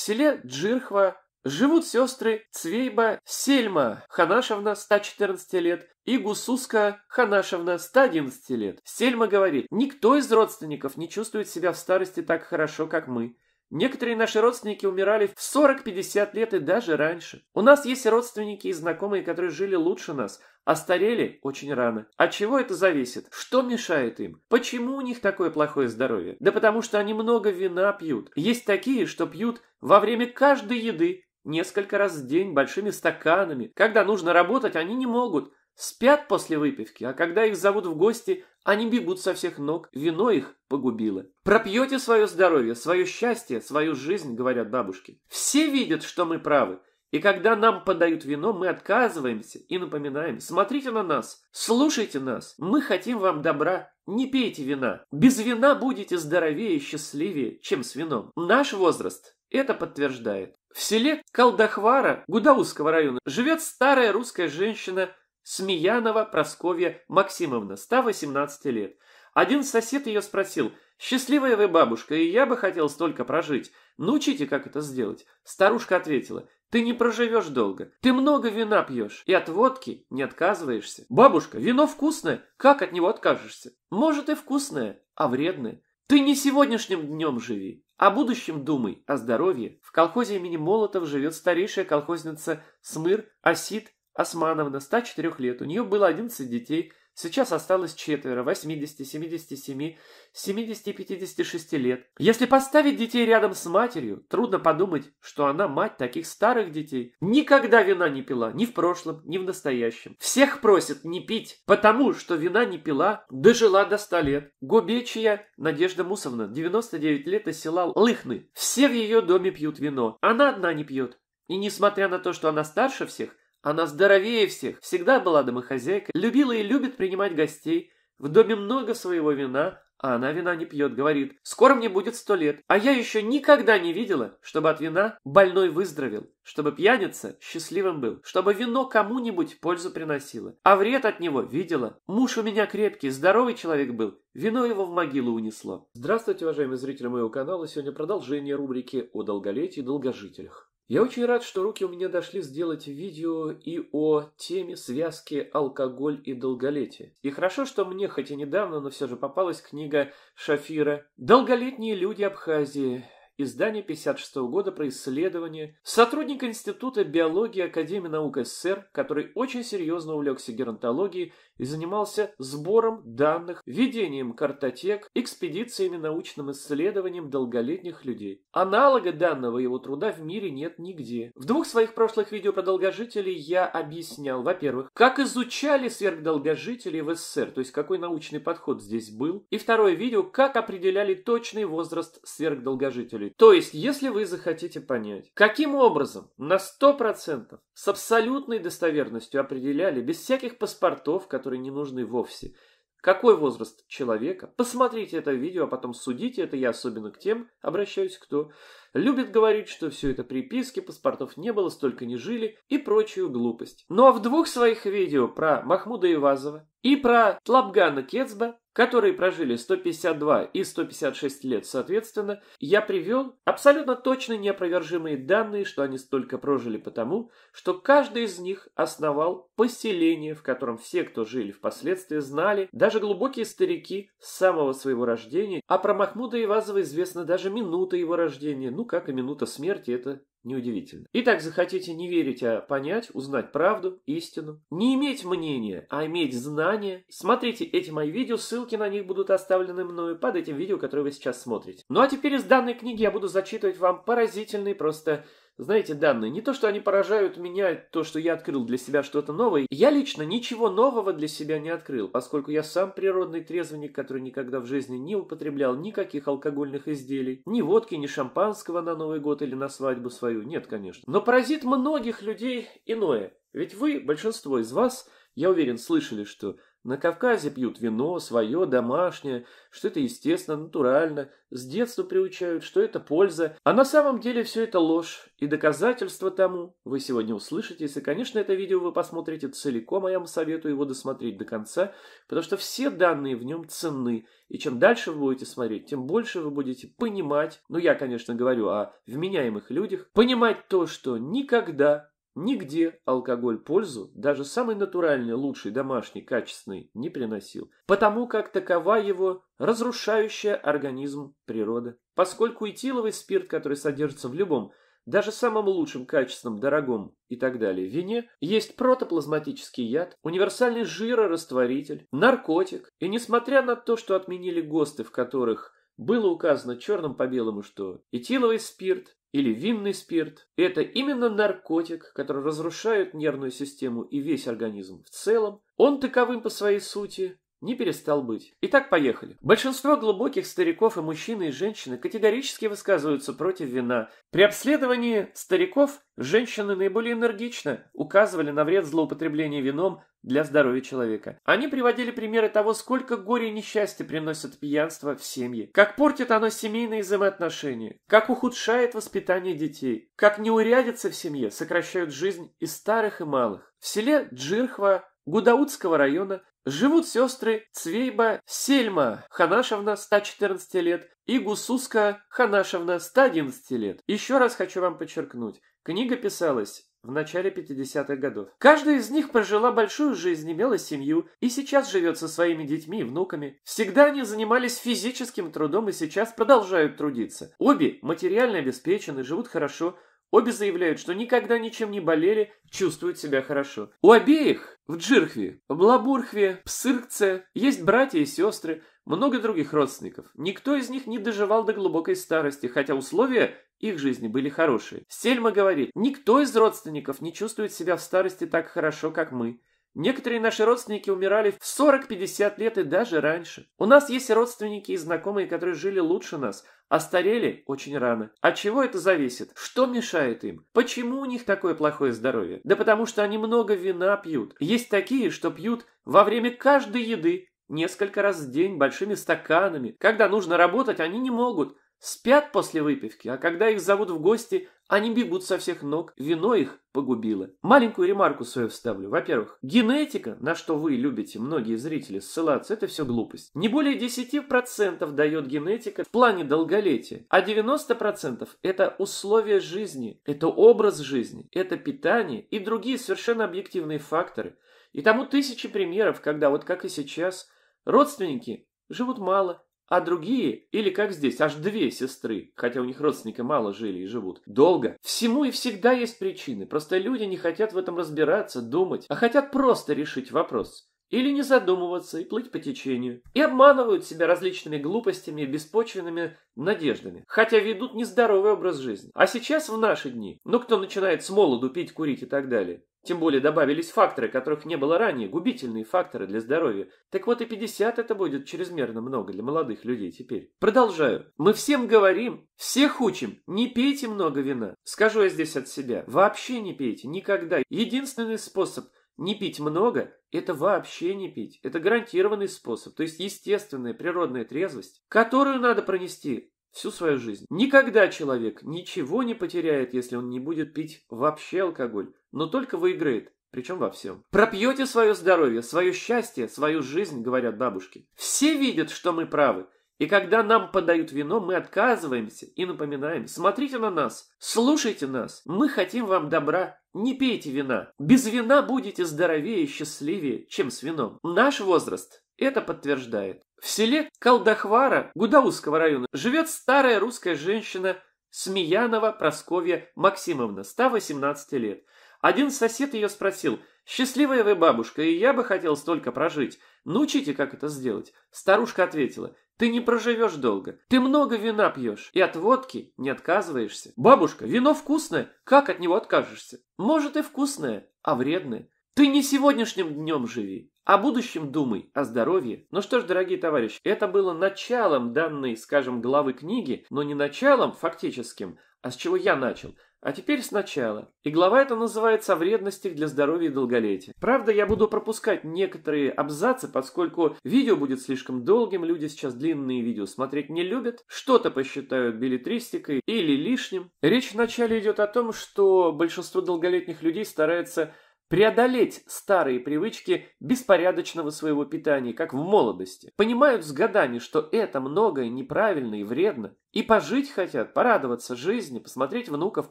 В селе Джирхва живут сестры Цвейба Сельма Ханашевна, 114 лет, и Гусуска Ханашевна, 111 лет. Сельма говорит, никто из родственников не чувствует себя в старости так хорошо, как мы. Некоторые наши родственники умирали в 40-50 лет и даже раньше. У нас есть родственники и знакомые, которые жили лучше нас, а старели очень рано. От чего это зависит? Что мешает им? Почему у них такое плохое здоровье? Да потому что они много вина пьют. Есть такие, что пьют во время каждой еды, несколько раз в день, большими стаканами. Когда нужно работать, они не могут – Спят после выпивки, а когда их зовут в гости, они бегут со всех ног, вино их погубило. Пропьете свое здоровье, свое счастье, свою жизнь, говорят бабушки. Все видят, что мы правы. И когда нам подают вино, мы отказываемся и напоминаем. Смотрите на нас, слушайте нас, мы хотим вам добра. Не пейте вина. Без вина будете здоровее и счастливее, чем с вином. Наш возраст это подтверждает. В селе Колдохвара Гудаузского района живет старая русская женщина Смеянова Просковья Максимовна, 118 лет. Один сосед ее спросил, «Счастливая вы бабушка, и я бы хотел столько прожить. Научите, как это сделать». Старушка ответила, «Ты не проживешь долго. Ты много вина пьешь, и от водки не отказываешься. Бабушка, вино вкусное, как от него откажешься? Может и вкусное, а вредное. Ты не сегодняшним днем живи, о а будущем думай, о здоровье. В колхозе имени Молотов живет старейшая колхозница Смыр Осит Османовна, 104 лет, у нее было 11 детей, сейчас осталось четверо, 80, 77, 70, 56 лет. Если поставить детей рядом с матерью, трудно подумать, что она мать таких старых детей. Никогда вина не пила, ни в прошлом, ни в настоящем. Всех просит не пить, потому что вина не пила, дожила до 100 лет. Губечья Надежда Мусовна, 99 лет, из села Лыхны. Все в ее доме пьют вино, она одна не пьет. И несмотря на то, что она старше всех, она здоровее всех, всегда была домохозяйкой, любила и любит принимать гостей. В доме много своего вина, а она вина не пьет, говорит. Скоро мне будет сто лет, а я еще никогда не видела, чтобы от вина больной выздоровел, чтобы пьяница счастливым был, чтобы вино кому-нибудь пользу приносило. А вред от него видела. Муж у меня крепкий, здоровый человек был. Вино его в могилу унесло. Здравствуйте, уважаемые зрители моего канала. Сегодня продолжение рубрики о долголетии и долгожителях. Я очень рад, что руки у меня дошли сделать видео и о теме связки алкоголь и долголетие. И хорошо, что мне, хоть и недавно, но все же попалась книга Шафира «Долголетние люди Абхазии» издание 56 года про исследование, сотрудник Института биологии Академии наук СССР, который очень серьезно увлекся геронтологией и занимался сбором данных, ведением картотек, экспедициями научным исследованием долголетних людей. Аналога данного его труда в мире нет нигде. В двух своих прошлых видео про долгожителей я объяснял, во-первых, как изучали сверхдолгожителей в СССР, то есть какой научный подход здесь был, и второе видео, как определяли точный возраст сверхдолгожителей. То есть, если вы захотите понять, каким образом на 100% с абсолютной достоверностью определяли, без всяких паспортов, которые которые не нужны вовсе. Какой возраст человека? Посмотрите это видео, а потом судите, это я особенно к тем обращаюсь, кто любит говорить, что все это приписки, паспортов не было, столько не жили и прочую глупость. Ну а в двух своих видео про Махмуда Ивазова и про Тлабгана Кецба которые прожили 152 и 156 лет соответственно, я привел абсолютно точно неопровержимые данные, что они столько прожили потому, что каждый из них основал поселение, в котором все, кто жили впоследствии, знали, даже глубокие старики с самого своего рождения, а про Махмуда Ивазова известно даже минута его рождения, ну как и минута смерти, это Неудивительно. Итак, захотите не верить, а понять, узнать правду, истину. Не иметь мнения, а иметь знания. Смотрите эти мои видео, ссылки на них будут оставлены мною под этим видео, которое вы сейчас смотрите. Ну а теперь из данной книги я буду зачитывать вам поразительный просто знаете, данные, не то, что они поражают меня, то, что я открыл для себя что-то новое. Я лично ничего нового для себя не открыл, поскольку я сам природный трезвенник, который никогда в жизни не употреблял никаких алкогольных изделий, ни водки, ни шампанского на Новый год или на свадьбу свою, нет, конечно. Но поразит многих людей иное. Ведь вы, большинство из вас, я уверен, слышали, что на Кавказе пьют вино, свое, домашнее, что это естественно, натурально. С детства приучают, что это польза. А на самом деле все это ложь. И доказательство тому вы сегодня услышите. Если, конечно, это видео вы посмотрите целиком, а я вам советую его досмотреть до конца, потому что все данные в нем ценны. И чем дальше вы будете смотреть, тем больше вы будете понимать, ну я, конечно, говорю о вменяемых людях, понимать то, что никогда Нигде алкоголь пользу, даже самый натуральный, лучший, домашний, качественный, не приносил, потому как такова его разрушающая организм природа. Поскольку этиловый спирт, который содержится в любом, даже самом лучшем, качественном, дорогом и так далее вине, есть протоплазматический яд, универсальный жирорастворитель, наркотик. И несмотря на то, что отменили ГОСТы, в которых было указано черным по белому, что этиловый спирт или винный спирт. Это именно наркотик, который разрушает нервную систему и весь организм в целом. Он таковым по своей сути не перестал быть. Итак, поехали. Большинство глубоких стариков и мужчины и женщины категорически высказываются против вина. При обследовании стариков женщины наиболее энергично указывали на вред злоупотребления вином для здоровья человека. Они приводили примеры того, сколько горя и несчастья приносят пьянство в семьи, как портит оно семейные взаимоотношения, как ухудшает воспитание детей, как неурядицы в семье сокращают жизнь и старых, и малых. В селе Джирхва Гудаутского района живут сестры Цвейба Сельма Ханашевна, 114 лет, и Гусуска Ханашевна, 111 лет. Еще раз хочу вам подчеркнуть, книга писалась в начале 50-х годов. Каждая из них прожила большую жизнь, имела семью и сейчас живет со своими детьми и внуками. Всегда они занимались физическим трудом и сейчас продолжают трудиться. Обе материально обеспечены, живут хорошо – Обе заявляют, что никогда ничем не болели, чувствуют себя хорошо. У обеих в Джирхве, в Лабурхве, Псыркце есть братья и сестры, много других родственников. Никто из них не доживал до глубокой старости, хотя условия их жизни были хорошие. Сельма говорит, никто из родственников не чувствует себя в старости так хорошо, как мы. Некоторые наши родственники умирали в 40-50 лет и даже раньше. У нас есть родственники и знакомые, которые жили лучше нас, а старели очень рано. От чего это зависит? Что мешает им? Почему у них такое плохое здоровье? Да потому что они много вина пьют. Есть такие, что пьют во время каждой еды, несколько раз в день, большими стаканами. Когда нужно работать, они не могут. Спят после выпивки, а когда их зовут в гости, они бегут со всех ног, вино их погубило. Маленькую ремарку свою вставлю. Во-первых, генетика, на что вы любите, многие зрители, ссылаться, это все глупость. Не более 10% дает генетика в плане долголетия, а 90% это условия жизни, это образ жизни, это питание и другие совершенно объективные факторы. И тому тысячи примеров, когда вот как и сейчас, родственники живут мало, а другие, или как здесь, аж две сестры, хотя у них родственники мало жили и живут, долго. Всему и всегда есть причины, просто люди не хотят в этом разбираться, думать, а хотят просто решить вопрос. Или не задумываться и плыть по течению. И обманывают себя различными глупостями и беспочвенными надеждами. Хотя ведут нездоровый образ жизни. А сейчас в наши дни, ну кто начинает с молоду пить, курить и так далее, тем более добавились факторы, которых не было ранее, губительные факторы для здоровья. Так вот и 50 это будет чрезмерно много для молодых людей теперь. Продолжаю. Мы всем говорим, всех учим, не пейте много вина. Скажу я здесь от себя, вообще не пейте, никогда. Единственный способ не пить много – это вообще не пить. Это гарантированный способ, то есть естественная природная трезвость, которую надо пронести всю свою жизнь. Никогда человек ничего не потеряет, если он не будет пить вообще алкоголь но только выиграет, причем во всем. Пропьете свое здоровье, свое счастье, свою жизнь, говорят бабушки. Все видят, что мы правы. И когда нам подают вино, мы отказываемся и напоминаем. Смотрите на нас, слушайте нас. Мы хотим вам добра. Не пейте вина. Без вина будете здоровее и счастливее, чем с вином. Наш возраст это подтверждает. В селе Колдахвара Гудаузского района живет старая русская женщина Смеянова Просковья Максимовна, 118 лет. Один сосед ее спросил, «Счастливая вы бабушка, и я бы хотел столько прожить. Научите, как это сделать?» Старушка ответила, «Ты не проживешь долго. Ты много вина пьешь и от водки не отказываешься. Бабушка, вино вкусное, как от него откажешься? Может и вкусное, а вредное. Ты не сегодняшним днем живи, о а будущем думай, о здоровье. Ну что ж, дорогие товарищи, это было началом данной, скажем, главы книги, но не началом фактическим, а с чего я начал – а теперь сначала. И глава эта называется «О вредностях для здоровья и долголетия». Правда, я буду пропускать некоторые абзацы, поскольку видео будет слишком долгим, люди сейчас длинные видео смотреть не любят, что-то посчитают билетристикой или лишним. Речь вначале идет о том, что большинство долголетних людей старается преодолеть старые привычки беспорядочного своего питания, как в молодости. Понимают с годами, что это многое неправильно и вредно. И пожить хотят, порадоваться жизни, посмотреть внуков,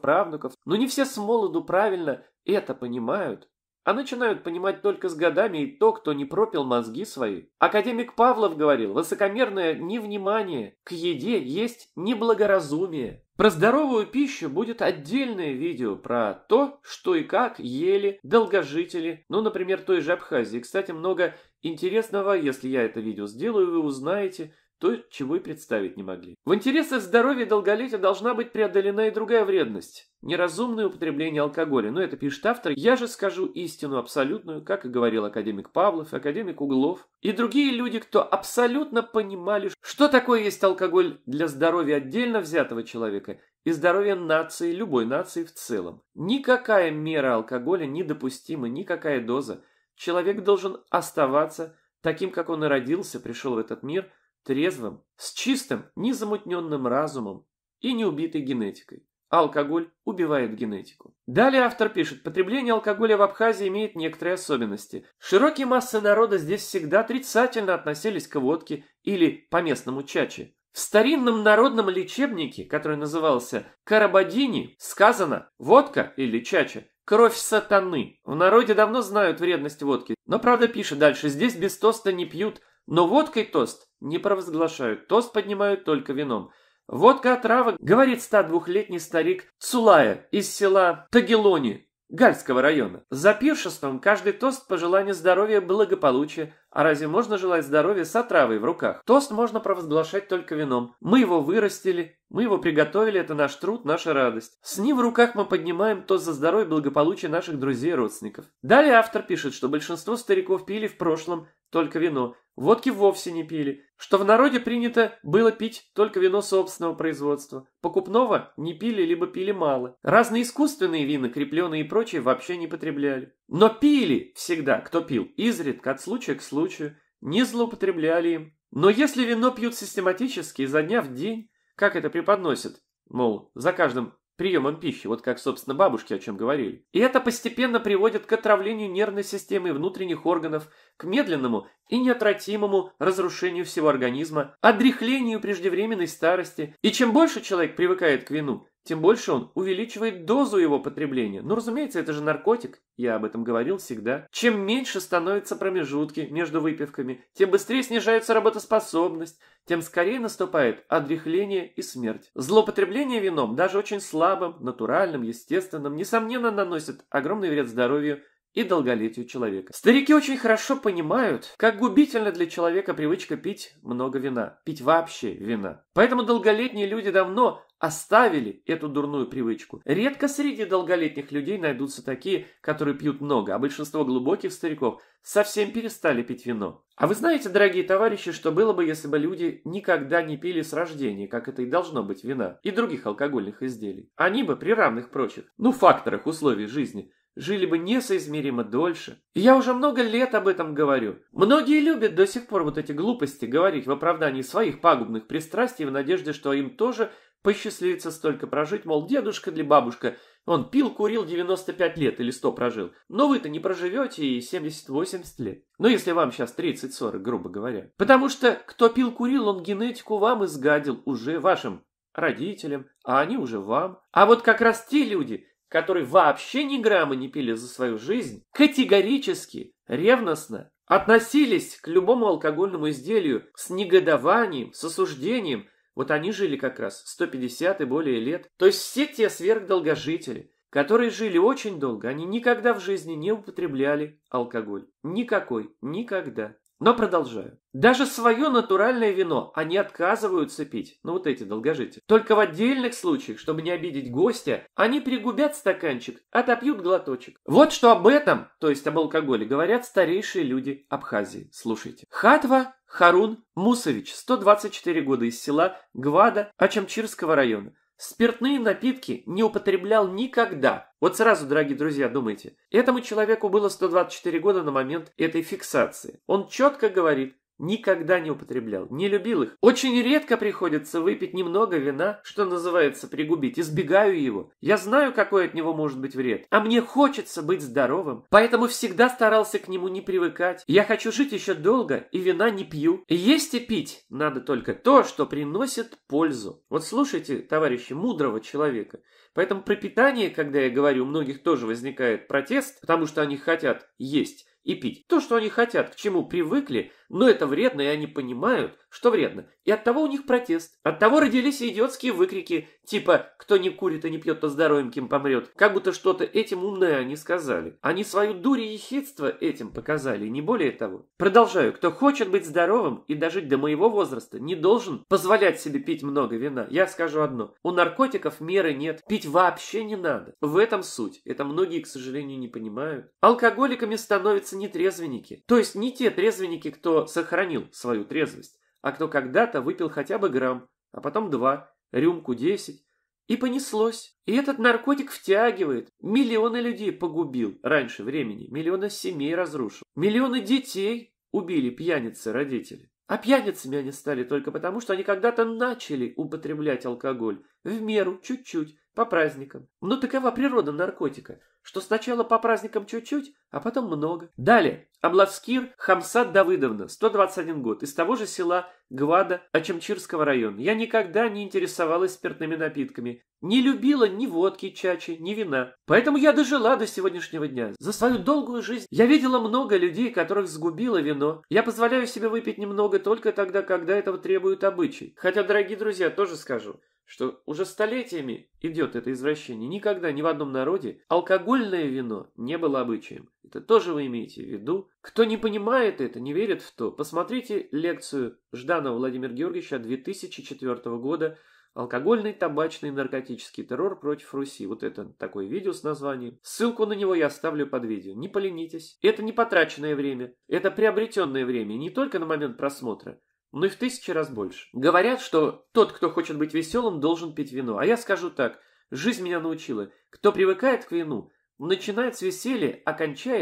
правнуков. Но не все с молоду правильно это понимают. А начинают понимать только с годами и то, кто не пропил мозги свои. Академик Павлов говорил, высокомерное невнимание к еде есть неблагоразумие. Про здоровую пищу будет отдельное видео про то, что и как ели долгожители, ну, например, той же Абхазии. Кстати, много интересного, если я это видео сделаю, вы узнаете, то, чего и представить не могли. В интересах здоровья и долголетия должна быть преодолена и другая вредность – неразумное употребление алкоголя. Но это пишет автор. Я же скажу истину абсолютную, как и говорил академик Павлов, академик Углов и другие люди, кто абсолютно понимали, что такое есть алкоголь для здоровья отдельно взятого человека и здоровья нации, любой нации в целом. Никакая мера алкоголя недопустима, никакая доза. Человек должен оставаться таким, как он и родился, пришел в этот мир – трезвым, с чистым, незамутненным разумом и неубитой генетикой. Алкоголь убивает генетику. Далее автор пишет, потребление алкоголя в Абхазии имеет некоторые особенности. Широкие массы народа здесь всегда отрицательно относились к водке или по-местному чаче. В старинном народном лечебнике, который назывался Карабадини, сказано «водка» или «чача» – кровь сатаны. В народе давно знают вредность водки, но правда пишет дальше, здесь без тоста не пьют, но водкой тост не провозглашают, тост поднимают только вином. Водка отрава, говорит 102-летний старик Цулая из села Тагелони, Гальского района. За пиршеством каждый тост по желанию здоровья, благополучия, а разве можно желать здоровья с отравой в руках? Тост можно провозглашать только вином. Мы его вырастили, мы его приготовили, это наш труд, наша радость. С ним в руках мы поднимаем тост за здоровье и благополучие наших друзей и родственников. Далее автор пишет, что большинство стариков пили в прошлом только вино, водки вовсе не пили, что в народе принято было пить только вино собственного производства, покупного не пили либо пили мало, разные искусственные вина, крепленые и прочие, вообще не потребляли. Но пили всегда, кто пил, изредка, от случая к случаю случаю, не злоупотребляли им. Но если вино пьют систематически, изо дня в день, как это преподносят, мол, за каждым приемом пищи, вот как, собственно, бабушки о чем говорили. И это постепенно приводит к отравлению нервной системы и внутренних органов, к медленному и неотвратимому разрушению всего организма, отрехлению преждевременной старости. И чем больше человек привыкает к вину, тем больше он увеличивает дозу его потребления. Но, ну, разумеется, это же наркотик, я об этом говорил всегда. Чем меньше становятся промежутки между выпивками, тем быстрее снижается работоспособность, тем скорее наступает отрехление и смерть. Злоупотребление вином, даже очень слабым, натуральным, естественным, несомненно наносит огромный вред здоровью и долголетию человека. Старики очень хорошо понимают, как губительно для человека привычка пить много вина, пить вообще вина. Поэтому долголетние люди давно оставили эту дурную привычку. Редко среди долголетних людей найдутся такие, которые пьют много, а большинство глубоких стариков совсем перестали пить вино. А вы знаете, дорогие товарищи, что было бы, если бы люди никогда не пили с рождения, как это и должно быть вина, и других алкогольных изделий? Они бы при равных прочих, ну, факторах условий жизни, жили бы несоизмеримо дольше. И я уже много лет об этом говорю. Многие любят до сих пор вот эти глупости говорить в оправдании своих пагубных пристрастий в надежде, что им тоже – Посчастливится столько прожить, мол, дедушка для бабушка. Он пил, курил 95 лет или 100 прожил. Но вы-то не проживете и 70-80 лет. Ну, если вам сейчас 30-40, грубо говоря. Потому что кто пил, курил, он генетику вам изгадил уже вашим родителям, а они уже вам. А вот как раз те люди, которые вообще ни грамма не пили за свою жизнь, категорически, ревностно относились к любому алкогольному изделию с негодованием, с осуждением, вот они жили как раз 150 и более лет. То есть все те сверхдолгожители, которые жили очень долго, они никогда в жизни не употребляли алкоголь. Никакой, никогда. Но продолжаю. Даже свое натуральное вино они отказываются пить, ну вот эти долгожители. Только в отдельных случаях, чтобы не обидеть гостя, они пригубят стаканчик, отопьют глоточек. Вот что об этом, то есть об алкоголе, говорят старейшие люди Абхазии. Слушайте. Хатва Харун Мусович, 124 года из села Гвада Ачамчирского района. Спиртные напитки не употреблял никогда. Вот сразу, дорогие друзья, думайте. Этому человеку было 124 года на момент этой фиксации. Он четко говорит, Никогда не употреблял, не любил их. Очень редко приходится выпить немного вина, что называется пригубить. Избегаю его. Я знаю, какой от него может быть вред. А мне хочется быть здоровым. Поэтому всегда старался к нему не привыкать. Я хочу жить еще долго, и вина не пью. Есть и пить надо только то, что приносит пользу. Вот слушайте, товарищи, мудрого человека. Поэтому про питание, когда я говорю, у многих тоже возникает протест, потому что они хотят есть и пить. То, что они хотят, к чему привыкли, но это вредно, и они понимают, что вредно. И оттого у них протест. Оттого родились идиотские выкрики, типа «кто не курит и не пьет, то здоровым кем помрет». Как будто что-то этим умное они сказали. Они свою дурь и ехидство этим показали, не более того. Продолжаю. Кто хочет быть здоровым и дожить до моего возраста, не должен позволять себе пить много вина. Я скажу одно. У наркотиков меры нет. Пить вообще не надо. В этом суть. Это многие, к сожалению, не понимают. Алкоголиками становятся нетрезвенники. То есть не те трезвенники, кто сохранил свою трезвость, а кто когда-то выпил хотя бы грамм, а потом два, рюмку десять, и понеслось. И этот наркотик втягивает. Миллионы людей погубил раньше времени, миллионы семей разрушил, миллионы детей убили пьяницы-родители. А пьяницами они стали только потому, что они когда-то начали употреблять алкоголь. В меру, чуть-чуть, по праздникам. Но ну, такова природа наркотика, что сначала по праздникам чуть-чуть, а потом много. Далее. Амлавскир Хамсад Давыдовна, 121 год, из того же села Гвада Ачамчирского района. Я никогда не интересовалась спиртными напитками. Не любила ни водки, чачи, ни вина. Поэтому я дожила до сегодняшнего дня. За свою долгую жизнь я видела много людей, которых сгубило вино. Я позволяю себе выпить немного только тогда, когда этого требуют обычай. Хотя, дорогие друзья, тоже скажу что уже столетиями идет это извращение. Никогда ни в одном народе алкогольное вино не было обычаем. Это тоже вы имеете в виду. Кто не понимает это, не верит в то, посмотрите лекцию Жданова Владимира Георгиевича 2004 года Алкогольный, табачный наркотический террор против Руси. Вот это такое видео с названием. Ссылку на него я оставлю под видео. Не поленитесь. Это не потраченное время. Это приобретенное время. Не только на момент просмотра но ну и в тысячи раз больше. Говорят, что тот, кто хочет быть веселым, должен пить вино. А я скажу так, жизнь меня научила. Кто привыкает к вину, начинает с веселья, а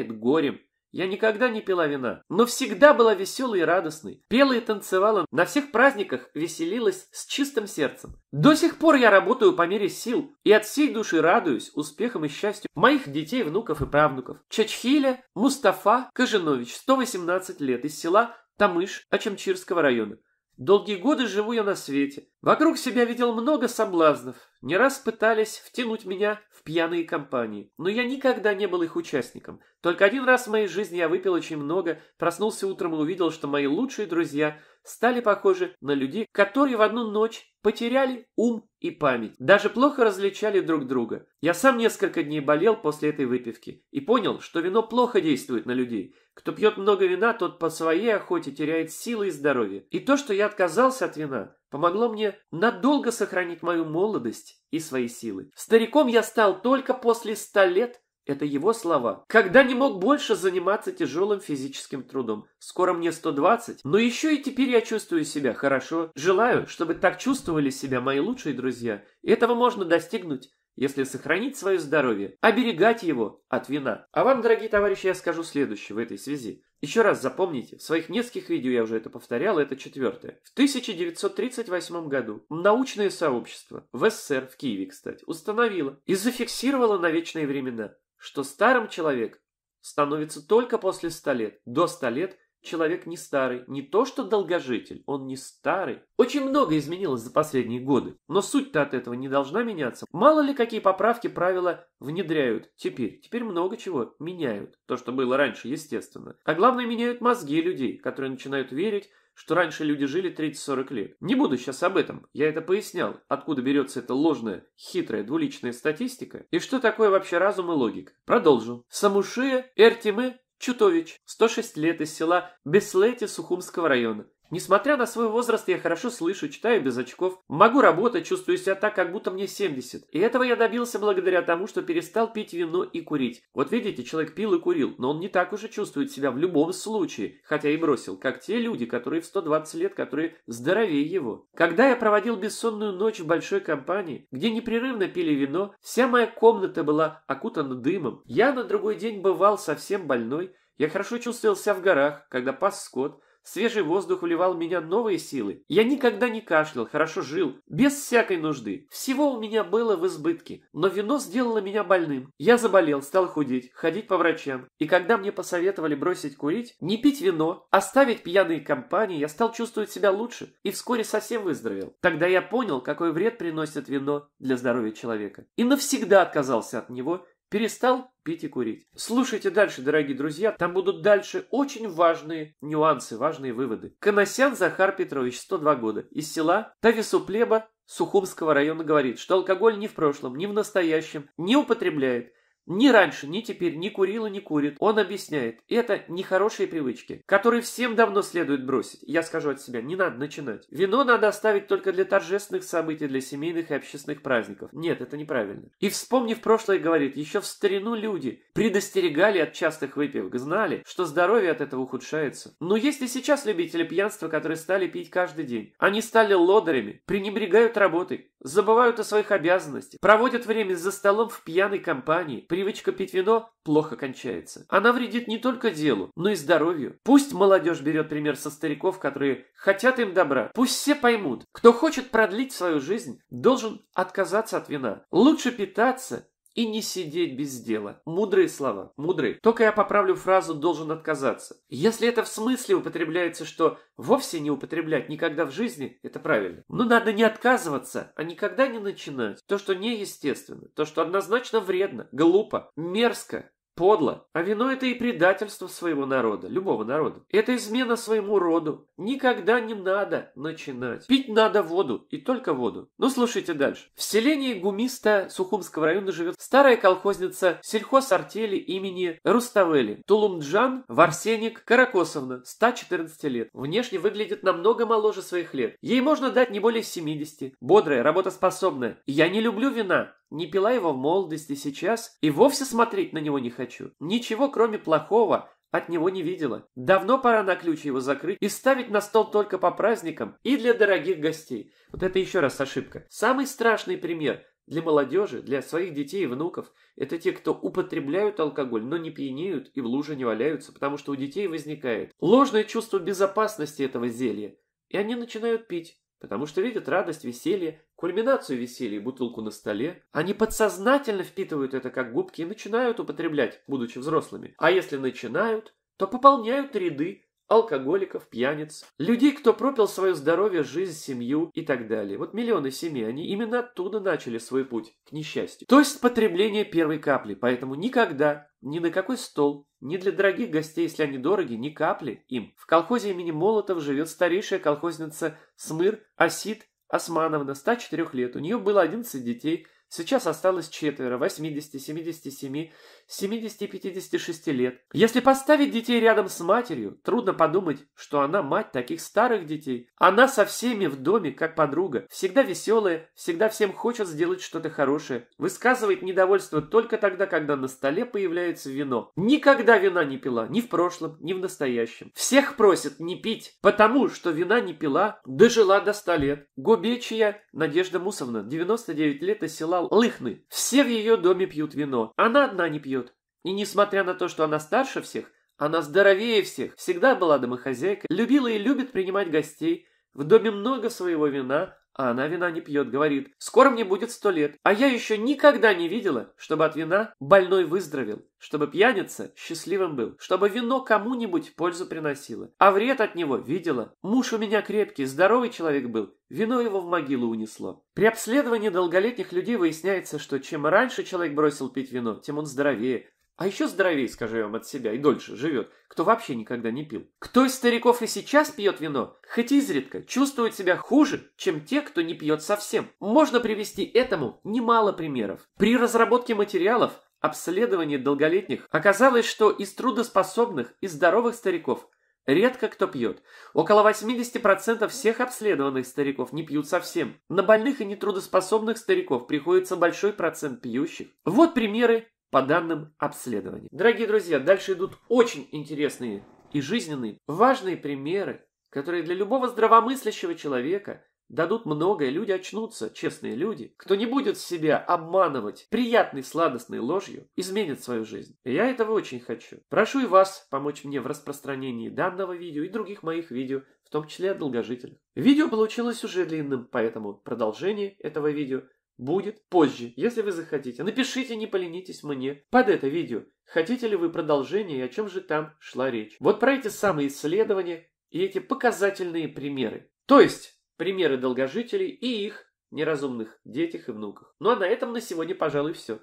горем. Я никогда не пила вина, но всегда была веселой и радостной. Пела и танцевала, на всех праздниках веселилась с чистым сердцем. До сих пор я работаю по мере сил и от всей души радуюсь успехам и счастью моих детей, внуков и правнуков. Чачхиля Мустафа Кожинович, 118 лет, из села Тамыш, Ачамчирского района. Долгие годы живу я на свете. Вокруг себя видел много соблазнов. Не раз пытались втянуть меня в пьяные компании. Но я никогда не был их участником. Только один раз в моей жизни я выпил очень много, проснулся утром и увидел, что мои лучшие друзья стали похожи на людей, которые в одну ночь потеряли ум и память, даже плохо различали друг друга. Я сам несколько дней болел после этой выпивки и понял, что вино плохо действует на людей. Кто пьет много вина, тот по своей охоте теряет силы и здоровье. И то, что я отказался от вина, помогло мне надолго сохранить мою молодость и свои силы. Стариком я стал только после ста лет – это его слова. Когда не мог больше заниматься тяжелым физическим трудом. Скоро мне 120, но еще и теперь я чувствую себя хорошо. Желаю, чтобы так чувствовали себя мои лучшие друзья. Этого можно достигнуть, если сохранить свое здоровье, оберегать его от вина. А вам, дорогие товарищи, я скажу следующее в этой связи. Еще раз запомните, в своих нескольких видео я уже это повторял, это четвертое. В 1938 году научное сообщество в СССР, в Киеве, кстати, установило и зафиксировало на вечные времена что старым человек становится только после 100 лет. До 100 лет человек не старый, не то что долгожитель, он не старый. Очень много изменилось за последние годы, но суть-то от этого не должна меняться. Мало ли какие поправки правила внедряют теперь. Теперь много чего меняют, то, что было раньше, естественно. А главное, меняют мозги людей, которые начинают верить, что раньше люди жили 30-40 лет. Не буду сейчас об этом, я это пояснял, откуда берется эта ложная, хитрая, двуличная статистика, и что такое вообще разум и логика. Продолжу. Самушия Эртиме Чутович, 106 лет из села Беслети Сухумского района. Несмотря на свой возраст, я хорошо слышу, читаю без очков, могу работать, чувствую себя так, как будто мне 70. И этого я добился благодаря тому, что перестал пить вино и курить. Вот видите, человек пил и курил, но он не так уже чувствует себя в любом случае, хотя и бросил, как те люди, которые в 120 лет, которые здоровее его. Когда я проводил бессонную ночь в большой компании, где непрерывно пили вино, вся моя комната была окутана дымом. Я на другой день бывал совсем больной, я хорошо чувствовал себя в горах, когда пас скот, Свежий воздух вливал в меня новые силы. Я никогда не кашлял, хорошо жил, без всякой нужды. Всего у меня было в избытке. Но вино сделало меня больным. Я заболел, стал худеть, ходить по врачам. И когда мне посоветовали бросить курить, не пить вино, оставить а пьяные компании, я стал чувствовать себя лучше и вскоре совсем выздоровел. Тогда я понял, какой вред приносит вино для здоровья человека. И навсегда отказался от него перестал пить и курить. Слушайте дальше, дорогие друзья, там будут дальше очень важные нюансы, важные выводы. Коносян Захар Петрович, 102 года, из села Тависуплеба Сухумского района говорит, что алкоголь ни в прошлом, ни в настоящем не употребляет, ни раньше, ни теперь не курил и не курит. Он объясняет, это нехорошие привычки, которые всем давно следует бросить. Я скажу от себя, не надо начинать. Вино надо оставить только для торжественных событий, для семейных и общественных праздников. Нет, это неправильно. И вспомнив прошлое, говорит, еще в старину люди предостерегали от частых выпивок, знали, что здоровье от этого ухудшается. Но есть и сейчас любители пьянства, которые стали пить каждый день. Они стали лодырями, пренебрегают работой, забывают о своих обязанностях, проводят время за столом в пьяной компании. Привычка пить вино плохо кончается. Она вредит не только делу, но и здоровью. Пусть молодежь берет пример со стариков, которые хотят им добра. Пусть все поймут, кто хочет продлить свою жизнь, должен отказаться от вина. Лучше питаться и не сидеть без дела. Мудрые слова, мудрые. Только я поправлю фразу «должен отказаться». Если это в смысле употребляется, что вовсе не употреблять никогда в жизни, это правильно. Но надо не отказываться, а никогда не начинать. То, что неестественно, то, что однозначно вредно, глупо, мерзко, подло. А вино это и предательство своего народа, любого народа. Это измена своему роду. Никогда не надо начинать. Пить надо воду, и только воду. Ну, слушайте дальше. В селении Гумиста Сухумского района живет старая колхозница сельхозартели имени Руставели. Тулумджан Варсеник Каракосовна, 114 лет. Внешне выглядит намного моложе своих лет. Ей можно дать не более 70. Бодрая, работоспособная. Я не люблю вина. Не пила его в молодости сейчас и вовсе смотреть на него не хочу ночью. Ничего, кроме плохого, от него не видела. Давно пора на ключ его закрыть и ставить на стол только по праздникам и для дорогих гостей. Вот это еще раз ошибка. Самый страшный пример для молодежи, для своих детей и внуков – это те, кто употребляют алкоголь, но не пьянеют и в луже не валяются, потому что у детей возникает ложное чувство безопасности этого зелья, и они начинают пить потому что видят радость, веселье, кульминацию веселья и бутылку на столе. Они подсознательно впитывают это как губки и начинают употреблять, будучи взрослыми. А если начинают, то пополняют ряды алкоголиков, пьяниц, людей, кто пропил свое здоровье, жизнь, семью и так далее. Вот миллионы семей, они именно оттуда начали свой путь к несчастью. То есть потребление первой капли, поэтому никогда ни на какой стол, ни для дорогих гостей, если они дороги, ни капли им. В колхозе имени Молотов живет старейшая колхозница Смыр Асид Османовна, 104 лет. У нее было 11 детей – Сейчас осталось четверо, 80, 77, 70, 56 лет. Если поставить детей рядом с матерью, трудно подумать, что она мать таких старых детей. Она со всеми в доме, как подруга. Всегда веселая, всегда всем хочет сделать что-то хорошее. Высказывает недовольство только тогда, когда на столе появляется вино. Никогда вина не пила, ни в прошлом, ни в настоящем. Всех просят не пить, потому что вина не пила, дожила до 100 лет. Губечья Надежда Мусовна, 99 лет, из села послал лыхны. Все в ее доме пьют вино, она одна не пьет. И несмотря на то, что она старше всех, она здоровее всех, всегда была домохозяйкой, любила и любит принимать гостей. В доме много своего вина, а она вина не пьет, говорит, «Скоро мне будет сто лет, а я еще никогда не видела, чтобы от вина больной выздоровел, чтобы пьяница счастливым был, чтобы вино кому-нибудь пользу приносило, а вред от него видела. Муж у меня крепкий, здоровый человек был, вино его в могилу унесло». При обследовании долголетних людей выясняется, что чем раньше человек бросил пить вино, тем он здоровее, а еще здоровее, скажу я вам от себя, и дольше живет, кто вообще никогда не пил. Кто из стариков и сейчас пьет вино, хоть изредка, чувствует себя хуже, чем те, кто не пьет совсем. Можно привести этому немало примеров. При разработке материалов обследовании долголетних оказалось, что из трудоспособных и здоровых стариков Редко кто пьет. Около 80% всех обследованных стариков не пьют совсем. На больных и нетрудоспособных стариков приходится большой процент пьющих. Вот примеры по данным обследований. Дорогие друзья, дальше идут очень интересные и жизненные, важные примеры, которые для любого здравомыслящего человека дадут многое, люди очнутся, честные люди. Кто не будет себя обманывать приятной сладостной ложью, изменит свою жизнь. я этого очень хочу. Прошу и вас помочь мне в распространении данного видео и других моих видео, в том числе о долгожителях. Видео получилось уже длинным, поэтому продолжение этого видео – будет позже, если вы захотите. Напишите, не поленитесь мне, под это видео, хотите ли вы продолжение и о чем же там шла речь. Вот про эти самые исследования и эти показательные примеры. То есть, примеры долгожителей и их неразумных детях и внуках. Ну а на этом на сегодня, пожалуй, все.